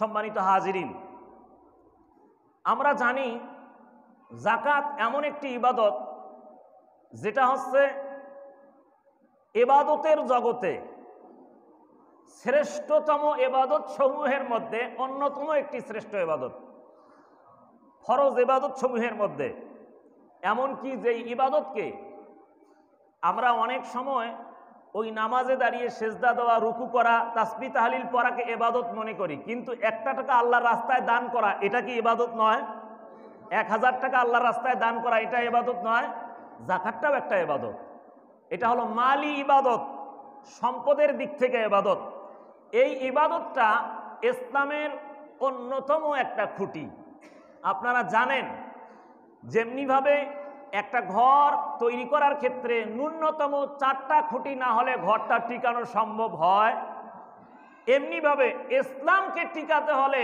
সম্মানিত হাজিরিন আমরা জানি জাকাত এমন একটি ইবাদত যেটা হচ্ছে এবাদতের জগতে শ্রেষ্ঠতম এবাদত সমূহের মধ্যে অন্যতম একটি শ্রেষ্ঠ এবাদত ফরজ এবাদত সমূহের মধ্যে এমনকি যেই ইবাদতকে আমরা অনেক সময় ওই নামাজে দাঁড়িয়ে সেজদা দেওয়া রুকু করা তাসপি তাহালিল পড়াকে এবাদত মনে করি কিন্তু একটা টাকা আল্লাহর রাস্তায় দান করা এটা কি এবাদত নয় এক হাজার টাকা আল্লাহর রাস্তায় দান করা এটা এবাদত নয় জাকাতটাও একটা এবাদত এটা হলো মালি ইবাদত সম্পদের দিক থেকে এবাদত এই ইবাদতটা ইসলামের অন্যতম একটা খুঁটি আপনারা জানেন যেমনিভাবে একটা ঘর তৈরি করার ক্ষেত্রে ন্যূনতম চারটা খুঁটি না হলে ঘরটা টিকানো সম্ভব হয় এমনিভাবে ইসলামকে টিকাতে হলে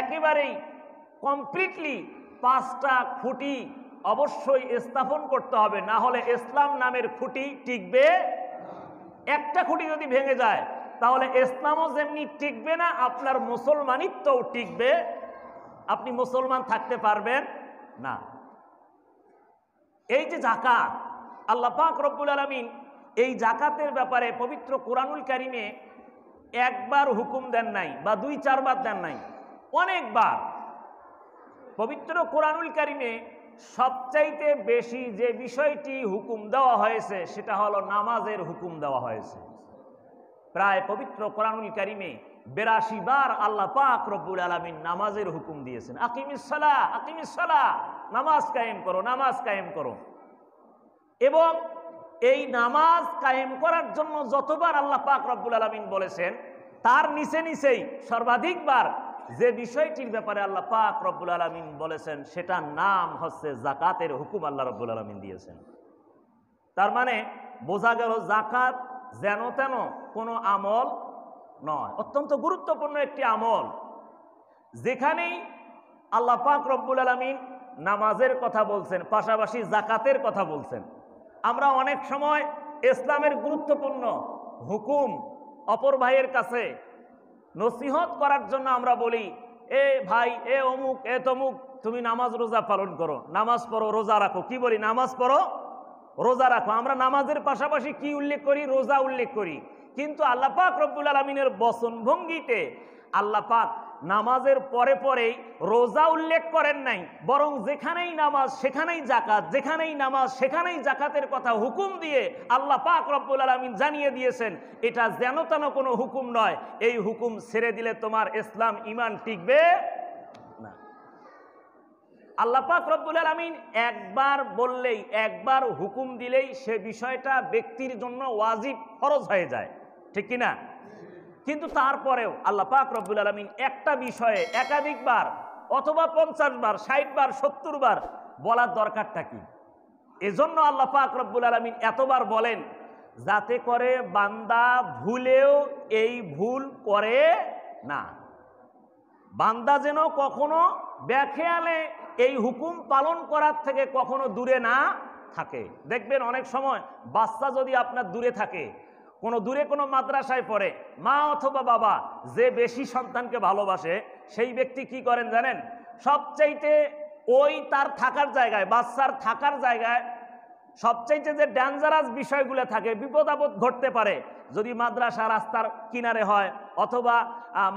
একেবারেই কমপ্লিটলি পাঁচটা খুঁটি অবশ্যই স্থাপন করতে হবে না হলে ইসলাম নামের খুঁটি টিকবে একটা খুঁটি যদি ভেঙে যায় তাহলে ইসলামও যেমনি টিকবে না আপনার মুসলমানিত্বও টিকবে আপনি মুসলমান থাকতে পারবেন না এই যে জাকাত আল্লাহ পাক রব্বুল আলমিন এই জাকাতের ব্যাপারে পবিত্র কোরআনুল কারিমে একবার হুকুম দেন নাই বা দুই চারবার দেন নাই অনেকবার পবিত্র কোরআনুল কারিমে সবচাইতে বেশি যে বিষয়টি হুকুম দেওয়া হয়েছে সেটা হলো নামাজের হুকুম দেওয়া হয়েছে প্রায় পবিত্র কোরআনুল কারিমে বেরাশি বার আল্লাহ পাক রব্বুল আলমিন নামাজের হুকুম দিয়েছেন আকিমিসালা আকিমিসালা নামাজ কায়েম করো নামাজ কায়েম করো এবং এই নামাজ কায়েম করার জন্য যতবার আল্লাহ পাক রব্বুল আলমিন বলেছেন তার নিচে নিচেই সর্বাধিকবার যে বিষয়টির ব্যাপারে আল্লাহ পাক রব্বুল আলমিন বলেছেন সেটার নাম হচ্ছে জাকাতের হুকুম আল্লাহ রব্বুল আলমিন দিয়েছেন তার মানে বোঝা গেল জাকাত যেন তেন কোনো আমল নয় অত্যন্ত গুরুত্বপূর্ণ একটি আমল যেখানেই আল্লাহ পাক রব্বুল আলমিন নামাজের কথা বলছেন পাশাপাশি জাকাতের কথা বলছেন আমরা অনেক সময় ইসলামের গুরুত্বপূর্ণ হুকুম অপর ভাইয়ের কাছে নসিহত করার জন্য আমরা বলি এ ভাই এ অমুক এ তমুক তুমি নামাজ রোজা পালন করো নামাজ পড়ো রোজা রাখো কি বলি নামাজ পড়ো রোজা রাখো আমরা নামাজের পাশাপাশি কি উল্লেখ করি রোজা উল্লেখ করি কিন্তু আল্লাহ পাক রব্বুল আলমিনের বসনভঙ্গিতে আল্লাহ পাক নামাজের পরে পরেই রোজা উল্লেখ করেন নাই বরং যেখানেই নামাজ সেখানেই জাকাত যেখানেই নামাজ সেখানেই জাকাতের কথা হুকুম দিয়ে আল্লাহ পাক রব্বুল আলমিন জানিয়ে দিয়েছেন এটা যেন তেন কোনো হুকুম নয় এই হুকুম ছেড়ে দিলে তোমার ইসলাম ইমান টিকবে না আল্লাহ পাক রব্বুল আলমিন একবার বললেই একবার হুকুম দিলেই সে বিষয়টা ব্যক্তির জন্য ওয়াজিব ফরজ হয়ে যায় ঠিক কিনা কিন্তু তারপরেও আল্লাহ পাক রব্বুল আলমিন একটা বিষয়ে একাধিকবার অথবা পঞ্চাশ বার ষাট বার সত্তর বার বলার দরকারটা কি এজন্য আল্লাহ পাক রব্বুল আলমিন এতবার বলেন যাতে করে বান্দা ভুলেও এই ভুল করে না বান্দা যেন কখনো ব্যাখেয়ালে এই হুকুম পালন করার থেকে কখনো দূরে না থাকে দেখবেন অনেক সময় বাচ্চা যদি আপনার দূরে থাকে কোনো দূরে কোনো মাদ্রাসায় পড়ে মা অথবা বাবা যে বেশি সন্তানকে ভালোবাসে সেই ব্যক্তি কি করেন জানেন সবচাইতে ওই তার থাকার জায়গায় বাচ্চার থাকার জায়গায় সবচেয়ে যে ডেঞ্জারাস বিষয়গুলো থাকে বিপদ আপদ ঘটতে পারে যদি মাদ্রাসা রাস্তার কিনারে হয় অথবা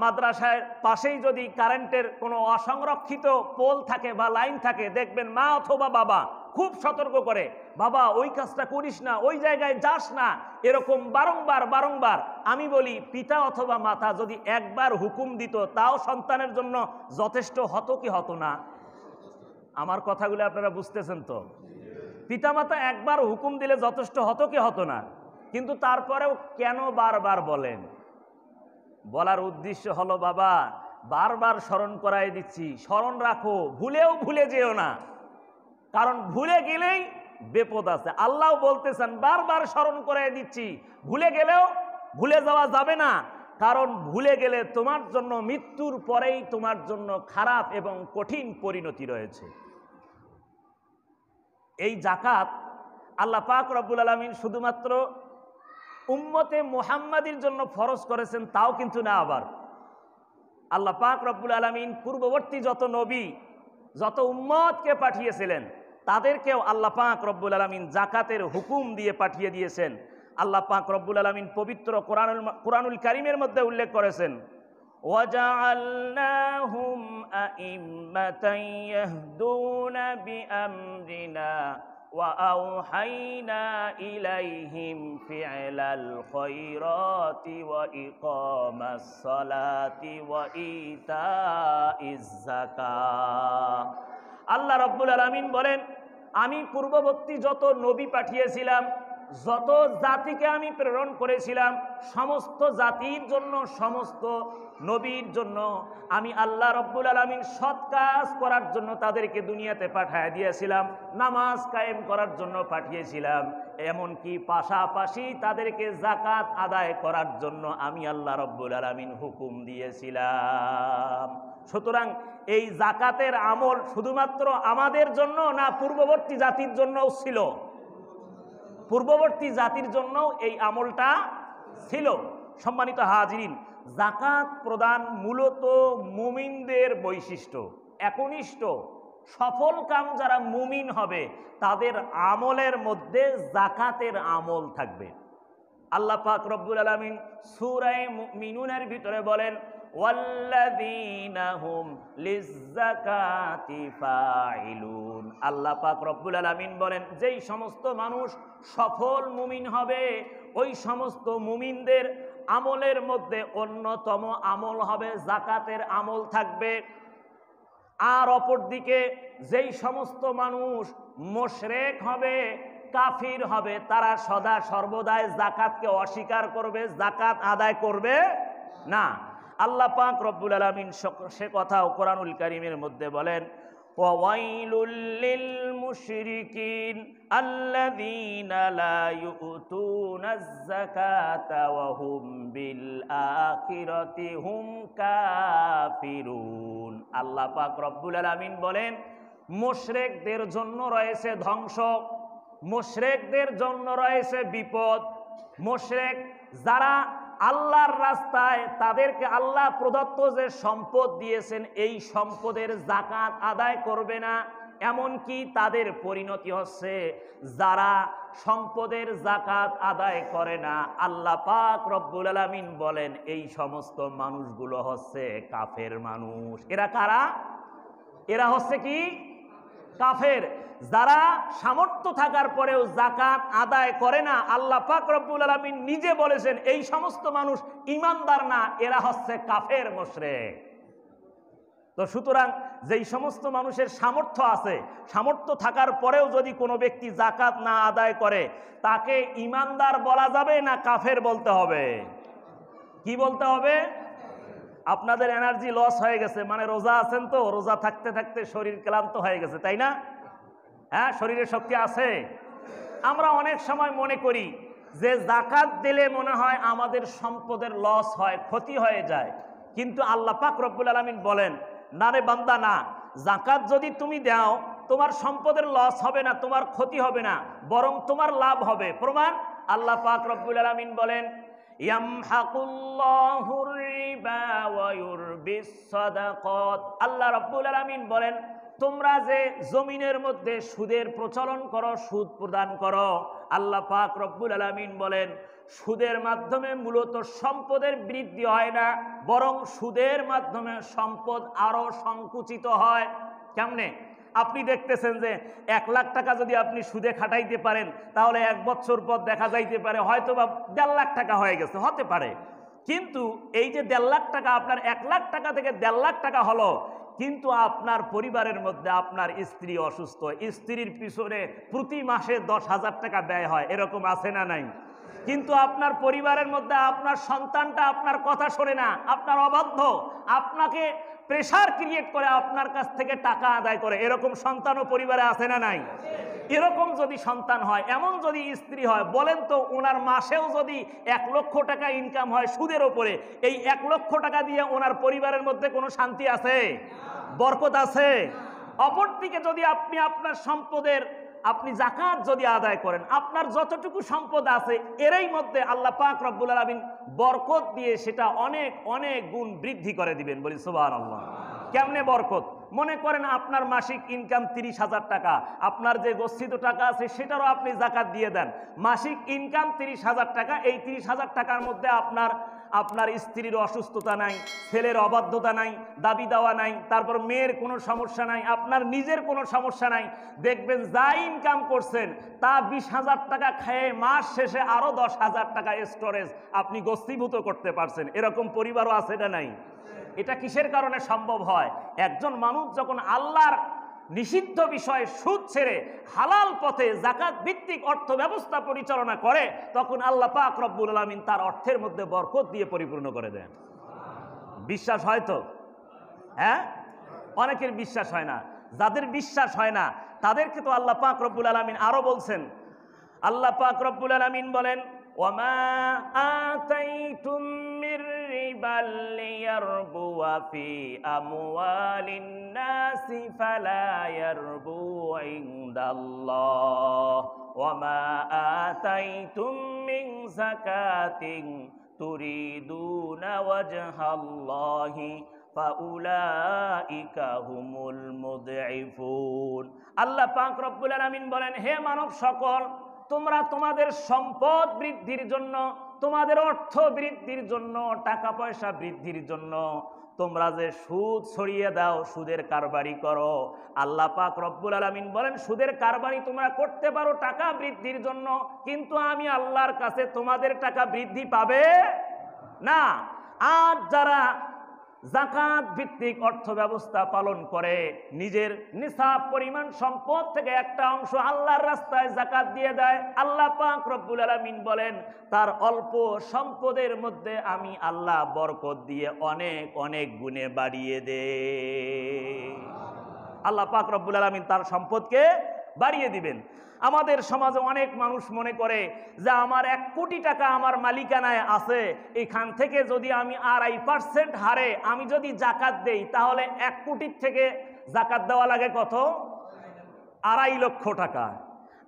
মাদ্রাসার পাশেই যদি কারেন্টের কোনো অসংরক্ষিত পোল থাকে বা লাইন থাকে দেখবেন মা অথবা বাবা খুব সতর্ক করে বাবা ওই কাজটা করিস না ওই জায়গায় যাস না এরকম বারংবার বারংবার আমি বলি পিতা অথবা মাতা যদি একবার হুকুম দিত তাও সন্তানের জন্য যথেষ্ট হত কি হতো না আমার কথাগুলো আপনারা বুঝতেছেন তো পিতামাতা একবার হুকুম দিলে যথেষ্ট হতো কি হতো না কিন্তু তারপরেও কেন বারবার বলেন বলার উদ্দেশ্য হলো বাবা বারবার স্মরণ করাই দিচ্ছি স্মরণ রাখো ভুলেও ভুলে যেও না কারণ ভুলে গেলেই বেপদ আছে আল্লাহ বলতেছেন বারবার স্মরণ করাই দিচ্ছি ভুলে গেলেও ভুলে যাওয়া যাবে না কারণ ভুলে গেলে তোমার জন্য মৃত্যুর পরেই তোমার জন্য খারাপ এবং কঠিন পরিণতি রয়েছে এই জাকাত আল্লাহ পাক রব্বুল আলমিন শুধুমাত্র উম্মতে মোহাম্মাদির জন্য ফরজ করেছেন তাও কিন্তু না আবার আল্লাহ পাক রব্বুল আলমিন পূর্ববর্তী যত নবী যত উম্মতকে পাঠিয়েছিলেন তাদেরকেও আল্লাহ পাক রব্বুল আলমিন জাকাতের হুকুম দিয়ে পাঠিয়ে দিয়েছেন আল্লাহ পাক রব্বুল আলমিন পবিত্র কোরআনুল কোরআনুল করিমের মধ্যে উল্লেখ করেছেন وجعلناهم أئمة يهدون بأمرنا وأوحينا إليهم فعل الخيرات وإقام الصلاة وإيتاء الزكاة আল্লাহ রব্বুল আলমিন বলেন আমি পূর্ববর্তী যত নবী পাঠিয়েছিলাম যত জাতিকে আমি প্রেরণ করেছিলাম সমস্ত জাতির জন্য সমস্ত নবীর জন্য আমি আল্লাহ রব্বুল আলমিন সৎ কাজ করার জন্য তাদেরকে দুনিয়াতে পাঠায় দিয়েছিলাম নামাজ কায়েম করার জন্য পাঠিয়েছিলাম এমনকি পাশাপাশি তাদেরকে জাকাত আদায় করার জন্য আমি আল্লাহ রব্বুল আলমিন হুকুম দিয়েছিলাম সুতরাং এই জাকাতের আমল শুধুমাত্র আমাদের জন্য না পূর্ববর্তী জাতির জন্যও ছিল পূর্ববর্তী জাতির জন্য এই আমলটা ছিল সম্মানিত হাজিরিন জাকাত প্রদান মূলত মুমিনদের বৈশিষ্ট্য একনিষ্ঠ সফল কাম যারা মুমিন হবে তাদের আমলের মধ্যে জাকাতের আমল থাকবে আল্লাহ পাক রব্বুল আলমিন সুরায় মিনুনের ভিতরে বলেন আল্লাহ পাক রব্বুল আলমিন বলেন যেই সমস্ত মানুষ সফল মুমিন হবে ওই সমস্ত মুমিনদের আমলের মধ্যে অন্যতম আমল হবে জাকাতের আমল থাকবে আর অপরদিকে যেই সমস্ত মানুষ মোশরেক হবে কাফির হবে তারা সদা সর্বদাই জাকাতকে অস্বীকার করবে জাকাত আদায় করবে না আল্লাহ পাক রব্বুল আলমিন সে কথা কোরআনুল করিমের মধ্যে বলেন وويل আল্লাহ পাক রব্বুল আলমিন বলেন মুশরেকদের জন্য রয়েছে ধ্বংস মুশরেকদের জন্য রয়েছে বিপদ মুশরেক যারা আল্লাহর রাস্তায় তাদেরকে আল্লাহ প্রদত্ত যে সম্পদ দিয়েছেন এই সম্পদের জাকাত আদায় করবে না এমনকি তাদের পরিণতি হচ্ছে যারা সম্পদের জাকাত আদায় করে না আল্লাহ পাক রব্বুল আলমিন বলেন এই সমস্ত মানুষগুলো হচ্ছে কাফের মানুষ এরা কারা এরা হচ্ছে কি কাফের যারা সামর্থ্য থাকার পরেও জাকাত আদায় করে না আল্লাহ পাক রব্বুল আলমিন নিজে বলেছেন এই সমস্ত মানুষ ইমানদার না এরা হচ্ছে কাফের মশরে তো সুতরাং যেই সমস্ত মানুষের সামর্থ্য আছে সামর্থ্য থাকার পরেও যদি কোনো ব্যক্তি জাকাত না আদায় করে তাকে ইমানদার বলা যাবে না কাফের বলতে হবে কি বলতে হবে আপনাদের এনার্জি লস হয়ে গেছে মানে রোজা আছেন তো রোজা থাকতে থাকতে শরীর ক্লান্ত হয়ে গেছে তাই না হ্যাঁ শরীরে শক্তি আছে আমরা অনেক সময় মনে করি যে জাকাত দিলে মনে হয় আমাদের সম্পদের লস হয় ক্ষতি হয়ে যায় কিন্তু আল্লাহ পাক রব্বুল আলমিন বলেন না রে বান্দা না জাকাত যদি তুমি দাও তোমার সম্পদের লস হবে না তোমার ক্ষতি হবে না বরং তোমার লাভ হবে প্রমাণ আল্লাহ পাক রব্বুল আলমিন বলেন আল্লাহ রব্বুল আলমিন বলেন তোমরা যে জমিনের মধ্যে সুদের প্রচলন করো সুদ প্রদান করো আল্লাহ পাক রব্বুল আলমিন বলেন সুদের মাধ্যমে মূলত সম্পদের বৃদ্ধি হয় না বরং সুদের মাধ্যমে সম্পদ আরও সংকুচিত হয় কেমনে আপনি দেখতেছেন যে এক লাখ টাকা যদি আপনি সুদে খাটাইতে পারেন তাহলে এক বছর পর দেখা যাইতে পারে হয়তো বা দেড় লাখ টাকা হয়ে গেছে হতে পারে কিন্তু এই যে দেড় লাখ টাকা আপনার এক লাখ টাকা থেকে দেড় লাখ টাকা হলো কিন্তু আপনার পরিবারের মধ্যে আপনার স্ত্রী অসুস্থ স্ত্রীর পিছনে প্রতি মাসে দশ হাজার টাকা ব্যয় হয় এরকম আছে না নাই কিন্তু আপনার পরিবারের মধ্যে আপনার সন্তানটা আপনার কথা শোনে না আপনার অবাধ্য আপনাকে প্রেশার ক্রিয়েট করে আপনার কাছ থেকে টাকা আদায় করে এরকম সন্তান ও পরিবারে আসে না নাই এরকম যদি সন্তান হয় এমন যদি স্ত্রী হয় বলেন তো ওনার মাসেও যদি এক লক্ষ টাকা ইনকাম হয় সুদের ওপরে এই এক লক্ষ টাকা দিয়ে ওনার পরিবারের মধ্যে কোনো শান্তি আছে বরকত আছে অপরদিকে যদি আপনি আপনার সম্পদের আপনি জাকাত যদি আদায় করেন আপনার যতটুকু সম্পদ আছে এরই মধ্যে আল্লাহ পাক রব্বুল আলমিন বরকত দিয়ে সেটা অনেক অনেক গুণ বৃদ্ধি করে দিবেন বলি সুবাহ আল্লাহ কেমনে বরকত মনে করেন আপনার মাসিক ইনকাম তিরিশ হাজার টাকা আপনার যে গচ্ছিত টাকা আছে সেটারও আপনি জাকাত দিয়ে দেন মাসিক ইনকাম তিরিশ হাজার টাকা এই তিরিশ হাজার টাকার মধ্যে আপনার আপনার স্ত্রীর অসুস্থতা নাই ছেলের অবাধ্যতা নাই দাবি দেওয়া নাই তারপর মেয়ের কোনো সমস্যা নাই আপনার নিজের কোনো সমস্যা নাই দেখবেন যা ইনকাম করছেন তা বিশ হাজার টাকা খেয়ে মাস শেষে আরও দশ হাজার টাকা স্টোরেজ আপনি গস্তিভূত করতে পারছেন এরকম পরিবারও আছে না নাই এটা কিসের কারণে সম্ভব হয় একজন মানুষ যখন আল্লাহর নিষিদ্ধ বিষয়ে সুদ ছেড়ে হালাল পথে জাকাত ভিত্তিক অর্থ ব্যবস্থা পরিচালনা করে তখন আল্লাহ পাক রব্বুল আলমিন তার অর্থের মধ্যে বরকত দিয়ে পরিপূর্ণ করে দেন বিশ্বাস হয় তো হ্যাঁ অনেকের বিশ্বাস হয় না যাদের বিশ্বাস হয় না তাদেরকে তো আল্লাহ পাক রব্বুল আলমিন আরও বলছেন আল্লাহ পাক রব্বুল আলমিন বলেন ওমা ربا ليربو في أموال الناس فلا يربو عند الله وما آتيتم من زكاة تريدون وجه الله আল্লাহ পাক রব্বুল আলমিন বলেন হে মানব সকল তোমরা তোমাদের সম্পদ বৃদ্ধির জন্য তোমাদের অর্থ বৃদ্ধির জন্য টাকা পয়সা বৃদ্ধির জন্য তোমরা যে সুদ ছড়িয়ে দাও সুদের কারবারি করো আল্লাহ পাক রব্বুল আলমিন বলেন সুদের কারবারি তোমরা করতে পারো টাকা বৃদ্ধির জন্য কিন্তু আমি আল্লাহর কাছে তোমাদের টাকা বৃদ্ধি পাবে না আর যারা জাকাত ভিত্তিক অর্থ ব্যবস্থা পালন করে নিজের নিসাব পরিমাণ সম্পদ থেকে একটা অংশ আল্লাহর রাস্তায় জাকাত দিয়ে দেয় আল্লাহ পাক রব্বুল আলমিন বলেন তার অল্প সম্পদের মধ্যে আমি আল্লাহ বরকত দিয়ে অনেক অনেক গুণে বাড়িয়ে দে আল্লাহ পাক রব্বুল আলমিন তার সম্পদকে বাড়িয়ে দিবেন আমাদের সমাজে অনেক মানুষ মনে করে যে আমার এক কোটি টাকা আমার মালিকানায় আছে এখান থেকে যদি আমি আড়াই পার্সেন্ট হারে আমি যদি জাকাত দেই তাহলে এক কোটির থেকে জাকাত দেওয়া লাগে কত আড়াই লক্ষ টাকা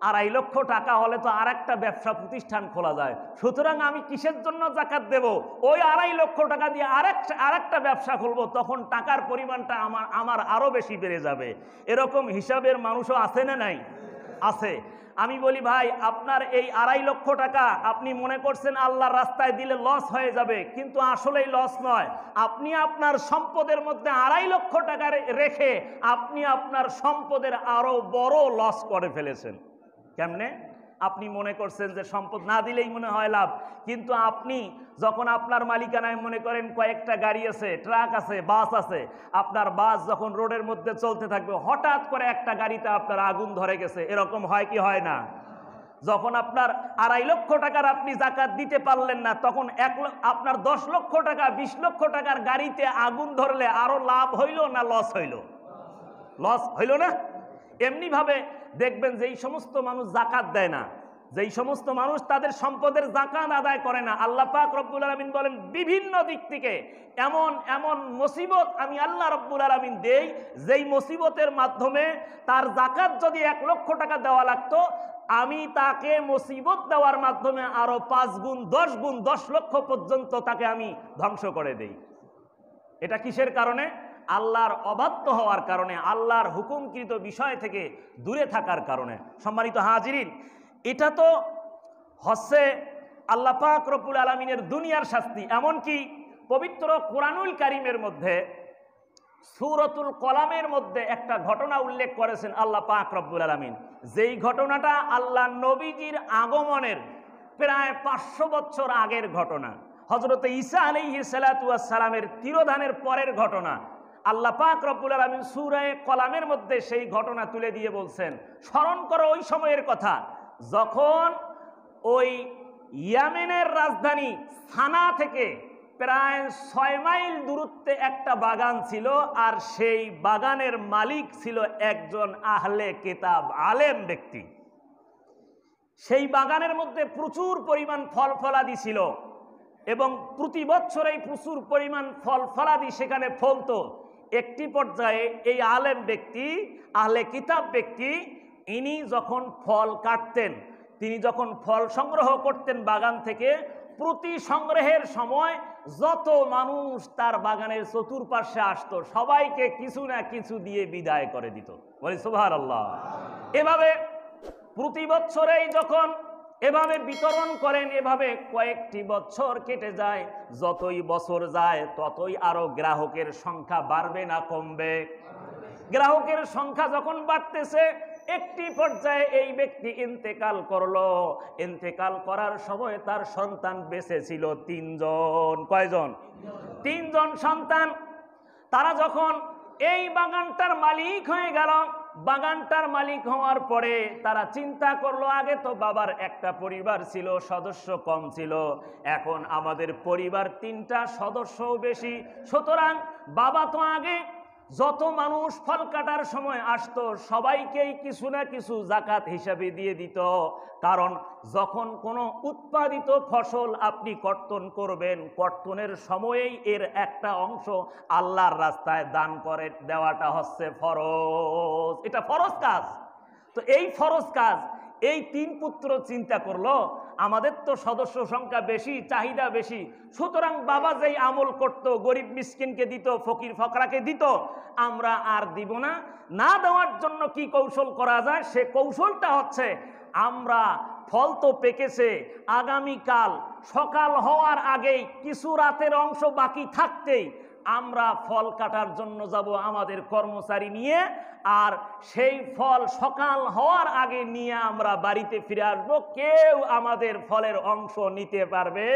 আড়াই লক্ষ টাকা হলে তো আর একটা ব্যবসা প্রতিষ্ঠান খোলা যায় সুতরাং আমি কিসের জন্য জাকাত দেব ওই আড়াই লক্ষ টাকা দিয়ে আর আরেকটা ব্যবসা খুলবো তখন টাকার পরিমাণটা আমার আমার আরও বেশি বেড়ে যাবে এরকম হিসাবের মানুষও আছে না নাই আছে আমি বলি ভাই আপনার এই আড়াই লক্ষ টাকা আপনি মনে করছেন আল্লাহর রাস্তায় দিলে লস হয়ে যাবে কিন্তু আসলেই লস নয় আপনি আপনার সম্পদের মধ্যে আড়াই লক্ষ টাকা রেখে আপনি আপনার সম্পদের আরও বড় লস করে ফেলেছেন কেমনে আপনি মনে করছেন যে সম্পদ না দিলেই মনে হয় লাভ কিন্তু আপনি যখন আপনার মালিকানায় মনে করেন কয়েকটা গাড়ি আছে ট্রাক আছে বাস আছে আপনার বাস যখন রোডের মধ্যে চলতে থাকবে হঠাৎ করে একটা গাড়িতে আপনার আগুন ধরে গেছে এরকম হয় কি হয় না যখন আপনার আড়াই লক্ষ টাকার আপনি জাকাত দিতে পারলেন না তখন এক আপনার দশ লক্ষ টাকা বিশ লক্ষ টাকার গাড়িতে আগুন ধরলে আরও লাভ হইল না লস হইল লস হইল না এমনিভাবে দেখবেন যে এই সমস্ত মানুষ জাকাত দেয় না যেই সমস্ত মানুষ তাদের সম্পদের জাকাত আদায় করে না আল্লাহ পাক রব্বুল আলমিন বলেন বিভিন্ন দিক থেকে এমন এমন মুসিবত আমি আল্লাহ রব্বুল আলমিন দেই যেই মুসিবতের মাধ্যমে তার জাকাত যদি এক লক্ষ টাকা দেওয়া লাগতো আমি তাকে মুসিবত দেওয়ার মাধ্যমে আরও পাঁচ গুণ দশ গুণ দশ লক্ষ পর্যন্ত তাকে আমি ধ্বংস করে দেই এটা কিসের কারণে আল্লাহর অবাধ্য হওয়ার কারণে আল্লাহর হুকুমকৃত বিষয় থেকে দূরে থাকার কারণে সম্মানিত হাজিরিন এটা তো হচ্ছে আল্লাহ পাক রপুল আলমিনের দুনিয়ার শাস্তি এমনকি পবিত্র কোরআনুল কারিমের মধ্যে সুরতুল কলামের মধ্যে একটা ঘটনা উল্লেখ করেছেন আল্লাহ পাক রব্বুল আলমিন যেই ঘটনাটা আল্লাহ নবীজির আগমনের প্রায় পাঁচশো বছর আগের ঘটনা হজরত ঈসা আলিহি সালাতামের সালামের তিরোধানের পরের ঘটনা আল্লাহ পাক রব্বুল আলমিন সুরায় কলামের মধ্যে সেই ঘটনা তুলে দিয়ে বলছেন স্মরণ করো ওই সময়ের কথা যখন ওই ইয়ামেনের রাজধানী সানা থেকে প্রায় ছয় মাইল দূরত্বে একটা বাগান ছিল আর সেই বাগানের মালিক ছিল একজন আহলে কেতাব আলেম ব্যক্তি সেই বাগানের মধ্যে প্রচুর পরিমাণ ফল ফলাদি ছিল এবং প্রতি বছরেই প্রচুর পরিমাণ ফল ফলাদি সেখানে ফলত একটি পর্যায়ে এই আলেম ব্যক্তি আহলে কিতাব ব্যক্তি ইনি যখন ফল কাটতেন তিনি যখন ফল সংগ্রহ করতেন বাগান থেকে প্রতি সংগ্রহের সময় যত মানুষ তার বাগানের চতুর্পাশে আসত সবাইকে কিছু না কিছু দিয়ে বিদায় করে দিত বলি সুভার আল্লাহ এভাবে প্রতি বছরেই যখন এভাবে বিতরণ করেন এভাবে কয়েকটি বছর কেটে যায় যতই বছর যায় ততই আরো গ্রাহকের সংখ্যা বাড়বে না কমবে গ্রাহকের সংখ্যা যখন বাড়তেছে একটি পর্যায়ে এই ব্যক্তি ইন্তেকাল করলো ইন্তেকাল করার সময় তার সন্তান বেঁচে ছিল তিনজন কয়জন তিনজন সন্তান তারা যখন এই বাগানটার মালিক হয়ে গেল বাগানটার মালিক হওয়ার পরে তারা চিন্তা করলো আগে তো বাবার একটা পরিবার ছিল সদস্য কম ছিল এখন আমাদের পরিবার তিনটা সদস্যও বেশি সুতরাং বাবা তো আগে যত মানুষ ফল কাটার সময় আসতো সবাইকেই কিছু না কিছু জাকাত হিসাবে দিয়ে দিত কারণ যখন কোনো উৎপাদিত ফসল আপনি কর্তন করবেন কর্তনের সময়েই এর একটা অংশ আল্লাহর রাস্তায় দান করে দেওয়াটা হচ্ছে ফরজ এটা ফরজ কাজ তো এই ফরজ কাজ এই তিন পুত্র চিন্তা করলো আমাদের তো সদস্য সংখ্যা বেশি চাহিদা বেশি সুতরাং বাবা যেই আমল করত গরিব মিসকিনকে দিত ফকির ফকরাকে দিত আমরা আর দিব না না দেওয়ার জন্য কি কৌশল করা যায় সে কৌশলটা হচ্ছে আমরা ফল তো পেকেছে আগামীকাল সকাল হওয়ার আগেই কিছু রাতের অংশ বাকি থাকতেই আমরা ফল কাটার জন্য যাব আমাদের কর্মচারী নিয়ে আর সেই ফল সকাল হওয়ার আগে নিয়ে আমরা বাড়িতে ফিরে আসব কেউ আমাদের ফলের অংশ নিতে পারবে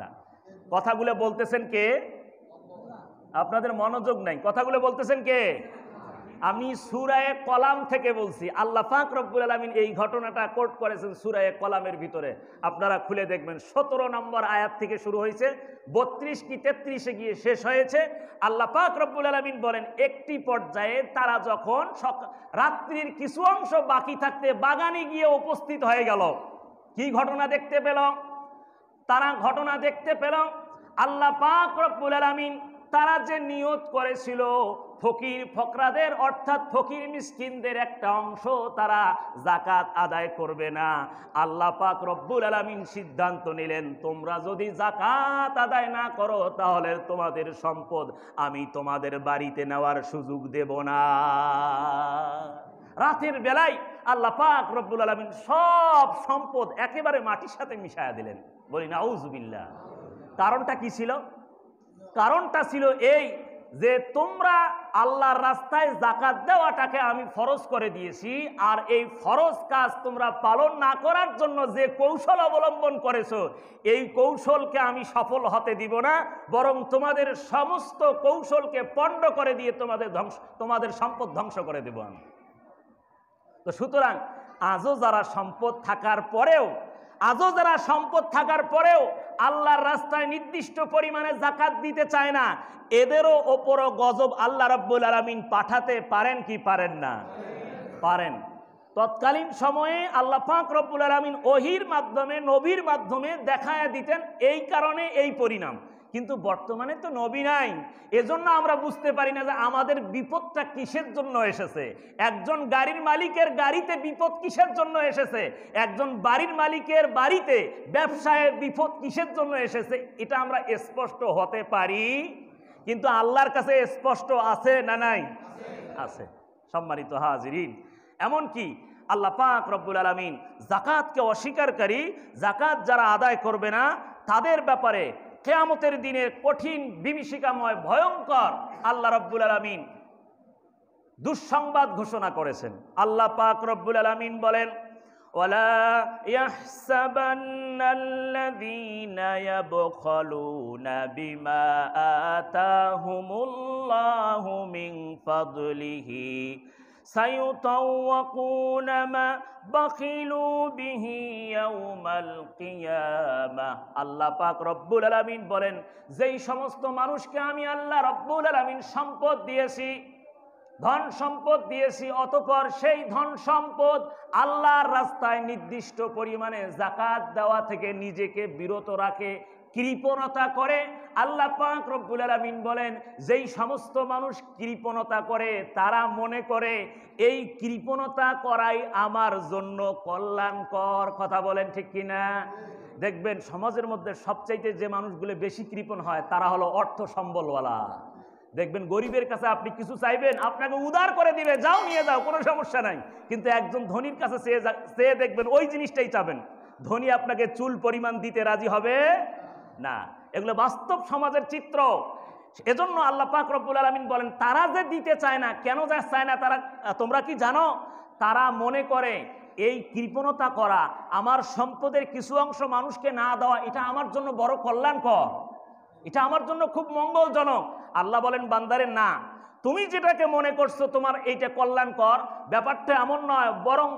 না কথাগুলো বলতেছেন কে আপনাদের মনোযোগ নাই কথাগুলো বলতেছেন কে আমি সুরায় কলাম থেকে বলছি আল্লাহ ফাক রব্বুল আলমিন এই ঘটনাটা কোর্ট করেছেন সুরায় কলামের ভিতরে আপনারা খুলে দেখবেন সতেরো নম্বর আয়াত থেকে শুরু হয়েছে বত্রিশ কি তেত্রিশে গিয়ে শেষ হয়েছে আল্লাহ পাক রব্বুল আলমিন বলেন একটি পর্যায়ে তারা যখন রাত্রির কিছু অংশ বাকি থাকতে বাগানে গিয়ে উপস্থিত হয়ে গেল কি ঘটনা দেখতে পেল তারা ঘটনা দেখতে পেল আল্লাহ পাক রব্বুল আলমিন তারা যে নিয়ত করেছিল ফকির ফকরাদের অর্থাৎ ফকির মিসকিনদের একটা অংশ তারা জাকাত আদায় করবে না আল্লাহ পাক রব্বুল আলমিন সিদ্ধান্ত নিলেন তোমরা যদি জাকাত আদায় না করো তাহলে তোমাদের সম্পদ আমি তোমাদের বাড়িতে নেওয়ার সুযোগ দেব না রাতের বেলায় আল্লাহ পাক রব্বুল আলমিন সব সম্পদ একেবারে মাটির সাথে মিশায়া দিলেন বলি না উজবিল্লা কারণটা কি ছিল কারণটা ছিল এই যে তোমরা আল্লাহর রাস্তায় জাকাত দেওয়াটাকে আমি ফরজ করে দিয়েছি আর এই ফরজ কাজ তোমরা পালন না করার জন্য যে কৌশল অবলম্বন করেছ এই কৌশলকে আমি সফল হতে দিব না বরং তোমাদের সমস্ত কৌশলকে পণ্ড করে দিয়ে তোমাদের ধ্বংস তোমাদের সম্পদ ধ্বংস করে দেব আমি তো সুতরাং আজও যারা সম্পদ থাকার পরেও আজও যারা সম্পদ থাকার পরেও আল্লাহর রাস্তায় নির্দিষ্ট পরিমাণে জাকাত দিতে চায় না এদেরও ওপরও গজব আল্লাহ রব্বুল আলমিন পাঠাতে পারেন কি পারেন না পারেন তৎকালীন সময়ে আল্লাহ পাক রব্বুল আলমিন ওহির মাধ্যমে নবীর মাধ্যমে দেখায় দিতেন এই কারণে এই পরিণাম কিন্তু বর্তমানে তো নবী নাই এজন্য আমরা বুঝতে পারি না যে আমাদের বিপদটা কিসের জন্য এসেছে একজন গাড়ির মালিকের গাড়িতে বিপদ কিসের জন্য এসেছে একজন বাড়ির মালিকের বাড়িতে ব্যবসায় বিপদ কিসের জন্য এসেছে এটা আমরা স্পষ্ট হতে পারি কিন্তু আল্লাহর কাছে স্পষ্ট আছে না নাই আছে সম্মানিত হাজিরিন এমনকি আল্লাহ পাক রব্বুল আলমিন জাকাতকে অস্বীকারী জাকাত যারা আদায় করবে না তাদের ব্যাপারে কেয়ামতের দিনের কঠিন বিভীষিকাময় ভয়ঙ্কর আল্লাহ রব্বুল আলমিন দুঃসংবাদ ঘোষণা করেছেন আল্লাহ পাক রব্বুল আলমিন বলেন ওলা سيطوقون ما بخلوا به يوم القيامة আল্লাহ পাক রব্বুল আলামিন বলেন যেই সমস্ত মানুষকে আমি আল্লাহ রব্বুল আলামিন সম্পদ দিয়েছি ধন সম্পদ দিয়েছি অতপর সেই ধন সম্পদ আল্লাহর রাস্তায় নির্দিষ্ট পরিমাণে জাকাত দেওয়া থেকে নিজেকে বিরত রাখে কৃপণতা করে আল্লাহ পাক রব্বুল আলমিন বলেন যেই সমস্ত মানুষ কৃপণতা করে তারা মনে করে এই কৃপণতা করাই আমার জন্য কল্যাণকর কথা বলেন ঠিক কিনা দেখবেন সমাজের মধ্যে সবচাইতে যে মানুষগুলো বেশি কৃপণ হয় তারা হলো অর্থ সম্বলওয়ালা দেখবেন গরিবের কাছে আপনি কিছু চাইবেন আপনাকে উদার করে দিবে যাও নিয়ে যাও কোনো সমস্যা নাই কিন্তু একজন ধনির কাছে চেয়ে দেখবেন ওই জিনিসটাই চাবেন ধনী আপনাকে চুল পরিমাণ দিতে রাজি হবে না এগুলো বাস্তব সমাজের চিত্র এজন্য আল্লাহ পাক রব্বুল আলমিন বলেন তারা যে দিতে চায় না কেন যা চায় না তারা তোমরা কি জানো তারা মনে করে এই কৃপণতা করা আমার সম্পদের কিছু অংশ মানুষকে না দেওয়া এটা আমার জন্য বড় কল্যাণকর এটা আমার জন্য খুব মঙ্গলজনক আল্লাহ বলেন বান্দারের না তুমি যেটাকে মনে করছো তোমার এইটা কল্যাণকর ব্যাপারটা এমন নয় বরং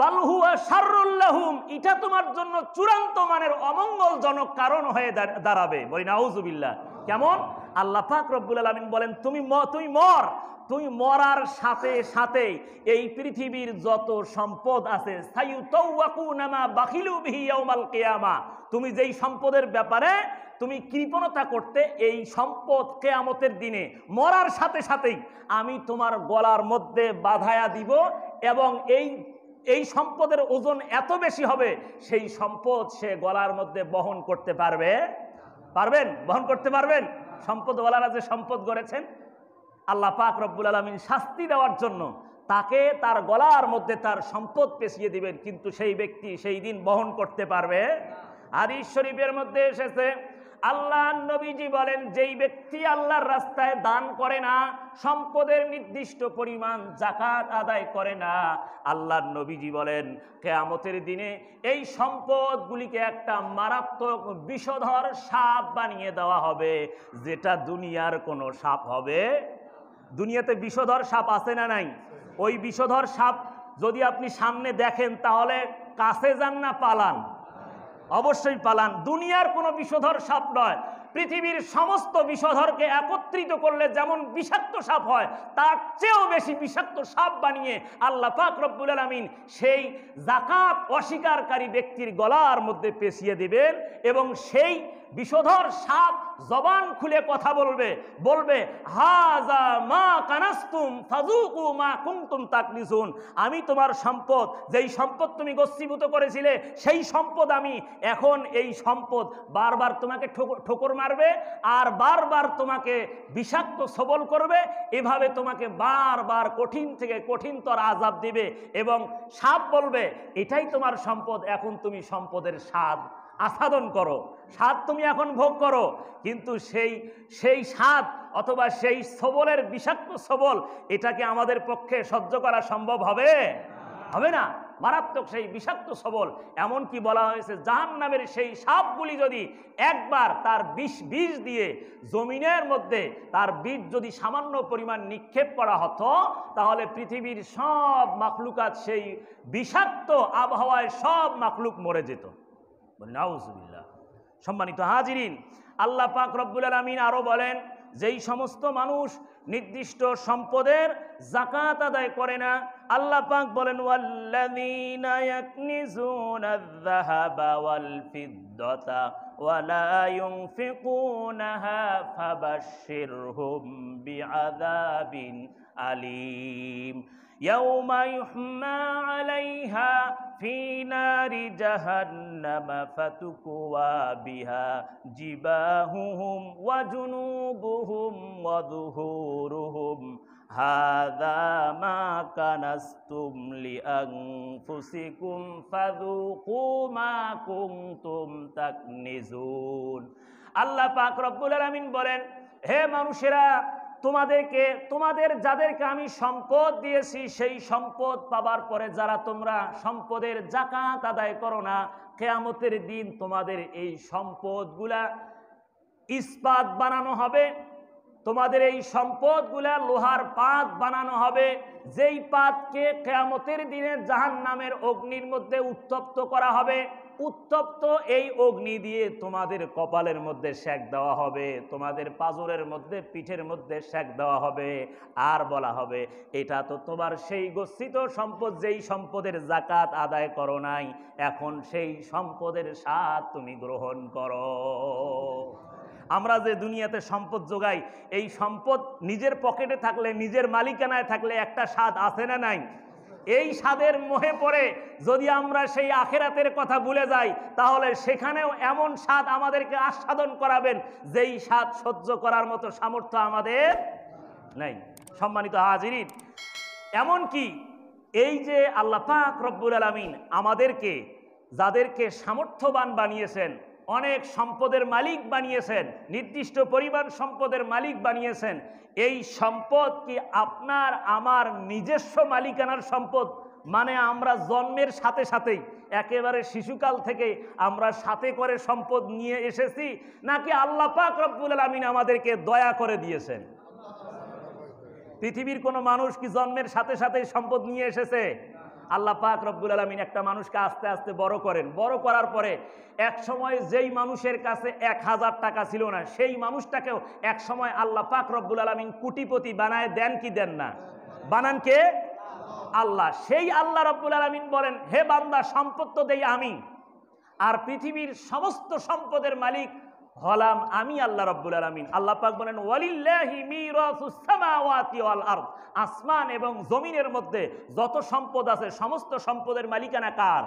বালহুয়া সারুল্লাহুম এটা তোমার জন্য চূড়ান্ত মানের অমঙ্গলজনক কারণ হয়ে দাঁড়াবে বলি নাউজুবিল্লাহ কেমন আল্লাহ পাক রব্বুল আলমিন বলেন তুমি তুই মর তুমি মরার সাথে সাথে এই পৃথিবীর যত সম্পদ আছে তুমি যেই সম্পদের ব্যাপারে তুমি কৃপণতা করতে এই সম্পদ কেয়ামতের দিনে মরার সাথে সাথেই আমি তোমার গলার মধ্যে বাধায়া দিব এবং এই এই সম্পদের ওজন এত বেশি হবে সেই সম্পদ সে গলার মধ্যে বহন করতে পারবে পারবেন বহন করতে পারবেন সম্পদওয়ালারা যে সম্পদ গড়েছেন আল্লাহ পাক রব্বুল আলমিন শাস্তি দেওয়ার জন্য তাকে তার গলার মধ্যে তার সম্পদ পেশিয়ে দিবেন কিন্তু সেই ব্যক্তি সেই দিন বহন করতে পারবে আর শরীফের মধ্যে এসেছে আল্লাহ নবীজি বলেন যেই ব্যক্তি আল্লাহর রাস্তায় দান করে না সম্পদের নির্দিষ্ট পরিমাণ জাকাত আদায় করে না আল্লাহর নবীজি বলেন কেয়ামতের দিনে এই সম্পদগুলিকে একটা মারাত্মক বিষধর সাপ বানিয়ে দেওয়া হবে যেটা দুনিয়ার কোনো সাপ হবে দুনিয়াতে বিষধর সাপ আছে না নাই ওই বিষধর সাপ যদি আপনি সামনে দেখেন তাহলে কাছে যান না পালান অবশ্যই পালান দুনিয়ার কোনো বিষধর সাপ নয় পৃথিবীর সমস্ত বিষধরকে একত্রিত করলে যেমন বিষাক্ত সাপ হয় তার চেয়েও বেশি বিষাক্ত সাপ বানিয়ে আল্লাহ পাক রব্বুল আলমিন সেই জাকাত অস্বীকারী ব্যক্তির গলার মধ্যে পেশিয়ে দেবেন এবং সেই বিষধর সাপ জবান খুলে কথা বলবে বলবে হাজা মা কানাস্তুম ফাজুকু মা কুমতুম তাক নিজুন আমি তোমার সম্পদ যেই সম্পদ তুমি গচ্ছিভূত করেছিলে সেই সম্পদ আমি এখন এই সম্পদ বারবার তোমাকে ঠোকর মারবে আর বারবার তোমাকে বিষাক্ত সবল করবে এভাবে তোমাকে বারবার কঠিন থেকে কঠিনতর আজাব দিবে এবং সাপ বলবে এটাই তোমার সম্পদ এখন তুমি সম্পদের স্বাদ আসাদন করো স্বাদ তুমি এখন ভোগ করো কিন্তু সেই সেই স্বাদ অথবা সেই সবলের বিষাক্ত সবল এটাকে আমাদের পক্ষে সহ্য করা সম্ভব হবে হবে না মারাত্মক সেই বিষাক্ত সবল এমন কি বলা হয়েছে জাহান নামের সেই সাপগুলি যদি একবার তার বিষ বিষ দিয়ে জমিনের মধ্যে তার বীজ যদি সামান্য পরিমাণ নিক্ষেপ করা হতো তাহলে পৃথিবীর সব মাখলুকাত সেই বিষাক্ত আবহাওয়ায় সব মাখলুক মরে যেত নাউজবিল্লা সম্মানিত হাজিরিন আল্লাহ পাক রব্বুল আলমিন আরও বলেন যেই সমস্ত মানুষ নির্দিষ্ট সম্পদের জাকাত আদায় করে না আল্লাহ পাক বলেন ওয়াল্লাযীনা ইয়াকনিজুনা আয-যাহাবা ওয়াল-ফিদ্দাতা ওয়ালা ইউনফিকুনাহা ফাবাশশিরহুম বিআযাবিন আলীম يوم يحمى عليها في نار جهنم فتكوى بها جباههم وجنوبهم وظهورهم هذا ما كنستم لأنفسكم فذوقوا ما كنتم تكنزون الله পাক রব্বুল আলামিন বলেন হে মানুষেরা তোমাদেরকে তোমাদের যাদেরকে আমি সম্পদ দিয়েছি সেই সম্পদ পাবার পরে যারা তোমরা সম্পদের জাকাত আদায় করো না কেয়ামতের দিন তোমাদের এই সম্পদগুলা ইস্পাত বানানো হবে তোমাদের এই সম্পদগুলা লোহার পাত বানানো হবে যেই পাতকে কেয়ামতের দিনে জাহান নামের অগ্নির মধ্যে উত্তপ্ত করা হবে উত্তপ্ত এই অগ্নি দিয়ে তোমাদের কপালের মধ্যে শেক দেওয়া হবে তোমাদের পাজরের মধ্যে পিঠের মধ্যে শেক দেওয়া হবে আর বলা হবে এটা তো তোমার সেই গচ্ছিত সম্পদ যেই সম্পদের জাকাত আদায় করো নাই এখন সেই সম্পদের স্বাদ তুমি গ্রহণ করো আমরা যে দুনিয়াতে সম্পদ যোগাই এই সম্পদ নিজের পকেটে থাকলে নিজের মালিকানায় থাকলে একটা স্বাদ আছে না নাই এই স্বাদের মোহে পড়ে যদি আমরা সেই আখেরাতের কথা ভুলে যাই তাহলে সেখানেও এমন স্বাদ আমাদেরকে আস্বাদন করাবেন যেই স্বাদ সহ্য করার মতো সামর্থ্য আমাদের নেই সম্মানিত হাজিরিন এমনকি এই যে আল্লাপাক রব্বুল আলমিন আমাদেরকে যাদেরকে সামর্থ্যবান বানিয়েছেন অনেক সম্পদের মালিক বানিয়েছেন নির্দিষ্ট পরিমাণ সম্পদের মালিক বানিয়েছেন এই সম্পদ কি আপনার আমার নিজস্ব মালিকানার সম্পদ মানে আমরা জন্মের সাথে সাথেই একেবারে শিশুকাল থেকে আমরা সাথে করে সম্পদ নিয়ে এসেছি নাকি আল্লাহ পাক রব্বুল আলমিন আমাদেরকে দয়া করে দিয়েছেন পৃথিবীর কোনো মানুষ কি জন্মের সাথে সাথে সম্পদ নিয়ে এসেছে আল্লাহ পাক রব্বুল আলমিন একটা মানুষকে আস্তে আস্তে বড় করেন বড় করার পরে এক সময় যেই মানুষের কাছে এক হাজার টাকা ছিল না সেই মানুষটাকেও এক সময় আল্লাহ পাক রব্বুল আলমিন কুটিপতি বানায় দেন কি দেন না বানান কে আল্লাহ সেই আল্লাহ রব্বুল আলমিন বলেন হে বান্দা সম্পদ তো দেই আমি আর পৃথিবীর সমস্ত সম্পদের মালিক হলাম আমি আল্লাহ রব্বুল আলমিন আল্লাহ পাক বলেন আসমান এবং জমিনের মধ্যে যত সম্পদ আছে সমস্ত সম্পদের মালিকানা কার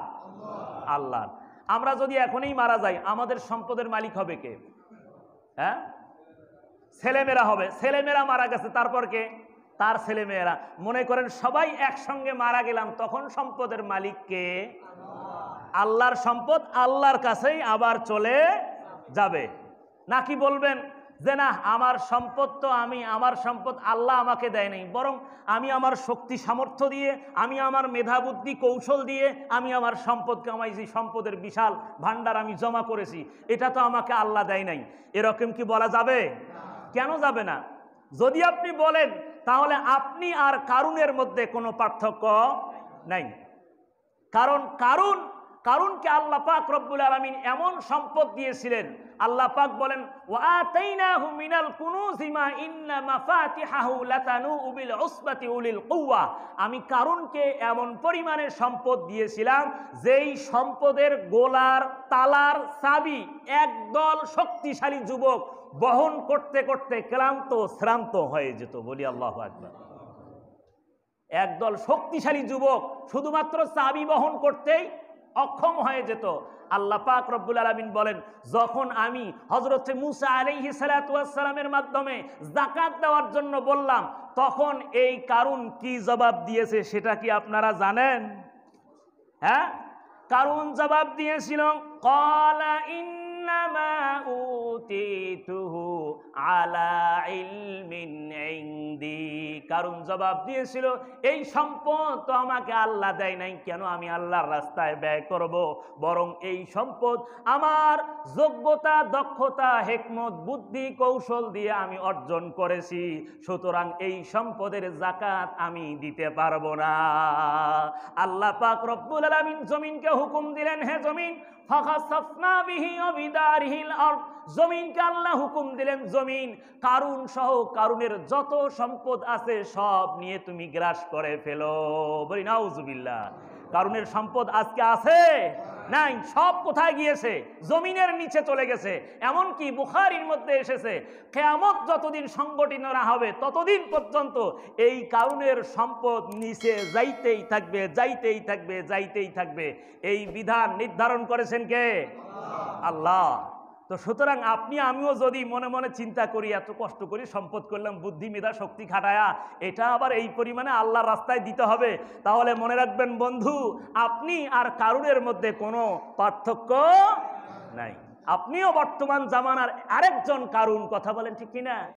আল্লাহর আমরা যদি এখনই মারা যাই আমাদের সম্পদের মালিক হবে কে হ্যাঁ ছেলেমেয়েরা হবে ছেলেমেয়েরা মারা গেছে তারপর কে তার ছেলেমেয়েরা মনে করেন সবাই একসঙ্গে মারা গেলাম তখন সম্পদের মালিক কে আল্লাহর সম্পদ আল্লাহর কাছেই আবার চলে যাবে নাকি বলবেন যে না আমার সম্পদ তো আমি আমার সম্পদ আল্লাহ আমাকে দেয় নাই বরং আমি আমার শক্তি সামর্থ্য দিয়ে আমি আমার মেধা বুদ্ধি কৌশল দিয়ে আমি আমার সম্পদ কামাইছি সম্পদের বিশাল ভাণ্ডার আমি জমা করেছি এটা তো আমাকে আল্লাহ দেয় নাই এরকম কি বলা যাবে কেন যাবে না যদি আপনি বলেন তাহলে আপনি আর কারুনের মধ্যে কোনো পার্থক্য নাই কারণ কারণ কারণ কি আল্লাহ পাক রব্বুল আলমিন এমন সম্পদ দিয়েছিলেন আল্লাহ পাক বলেন মিনাল কুনুজিমা লাতানু উবিল উলিল আমি কারুনকে এমন পরিমাণে সম্পদ দিয়েছিলাম যেই সম্পদের গোলার তালার চাবি একদল শক্তিশালী যুবক বহন করতে করতে ক্লান্ত শ্রান্ত হয়ে যেত বলি আল্লাহ আকবার একদল শক্তিশালী যুবক শুধুমাত্র চাবি বহন করতেই অক্ষম হয়ে যেত আল্লাহ পাক রব্বুল আলমিন বলেন যখন আমি হজরত মুসা আলিহি সালাতামের মাধ্যমে জাকাত দেওয়ার জন্য বললাম তখন এই কারণ কি জবাব দিয়েছে সেটা কি আপনারা জানেন হ্যাঁ কারণ জবাব দিয়েছিল কলা ইন إنما أوتيته على علم عندي কারণ জবাব দিয়েছিল এই সম্পদ তো আমাকে আল্লাহ দেয় নাই কেন আমি আল্লাহর রাস্তায় ব্যয় করব বরং এই সম্পদ আমার যোগ্যতা দক্ষতা হেকমত বুদ্ধি কৌশল দিয়ে আমি অর্জন করেছি সুতরাং এই সম্পদের জাকাত আমি দিতে পারবো না আল্লাহ পাক রব্বুল আলমিন জমিনকে হুকুম দিলেন হে জমিন ফাঁকা সফনা বিহি বিদারিহিল আর জমিনকে আল্লাহ হুকুম দিলেন জমিন কারুন সহ কারুনের যত সম্পদ আছে সব নিয়ে তুমি গ্রাস করে ফেলো বলি নাউজুবিল্লাহ কারুনের সম্পদ আজকে আছে নাই সব কোথায় গিয়েছে জমিনের নিচে চলে গেছে এমন কি বুখারির মধ্যে এসেছে কেয়ামত যতদিন সংগঠিত না হবে ততদিন পর্যন্ত এই কারণের সম্পদ নিচে যাইতেই থাকবে যাইতেই থাকবে যাইতেই থাকবে এই বিধান নির্ধারণ করেছেন কে আল্লাহ তো সুতরাং আপনি আমিও যদি মনে মনে চিন্তা করি এত কষ্ট করি সম্পদ করলাম বুদ্ধি মেধা শক্তি খাটায়া এটা আবার এই পরিমাণে আল্লাহ রাস্তায় দিতে হবে তাহলে মনে রাখবেন বন্ধু আপনি আর কারুরের মধ্যে কোনো পার্থক্য নাই আপনিও বর্তমান জামানার আরেকজন কারুন কথা বলেন ঠিক কিনা